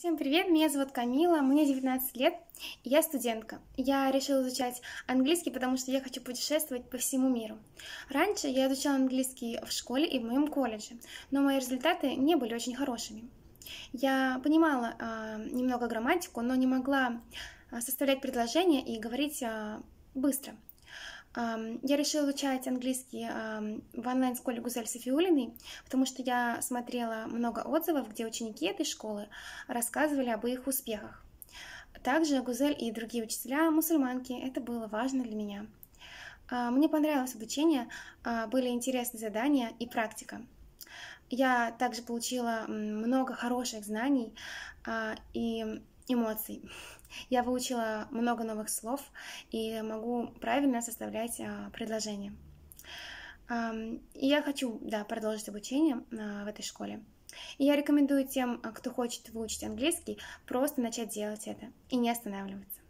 Всем привет, меня зовут Камила, мне 19 лет, и я студентка. Я решила изучать английский, потому что я хочу путешествовать по всему миру. Раньше я изучала английский в школе и в моем колледже, но мои результаты не были очень хорошими. Я понимала э, немного грамматику, но не могла а, составлять предложения и говорить э, быстро. Я решила изучать английский в онлайн-школе Гузель Софиулиной, потому что я смотрела много отзывов, где ученики этой школы рассказывали об их успехах. Также Гузель и другие учителя мусульманки, это было важно для меня. А, мне понравилось обучение, а, были интересные задания и практика. Я также получила много хороших знаний а, и эмоций. Я выучила много новых слов и могу правильно составлять а, предложения. И я хочу, да, продолжить обучение а, в этой школе. И я рекомендую тем, а, кто хочет выучить английский, просто начать делать это и не останавливаться.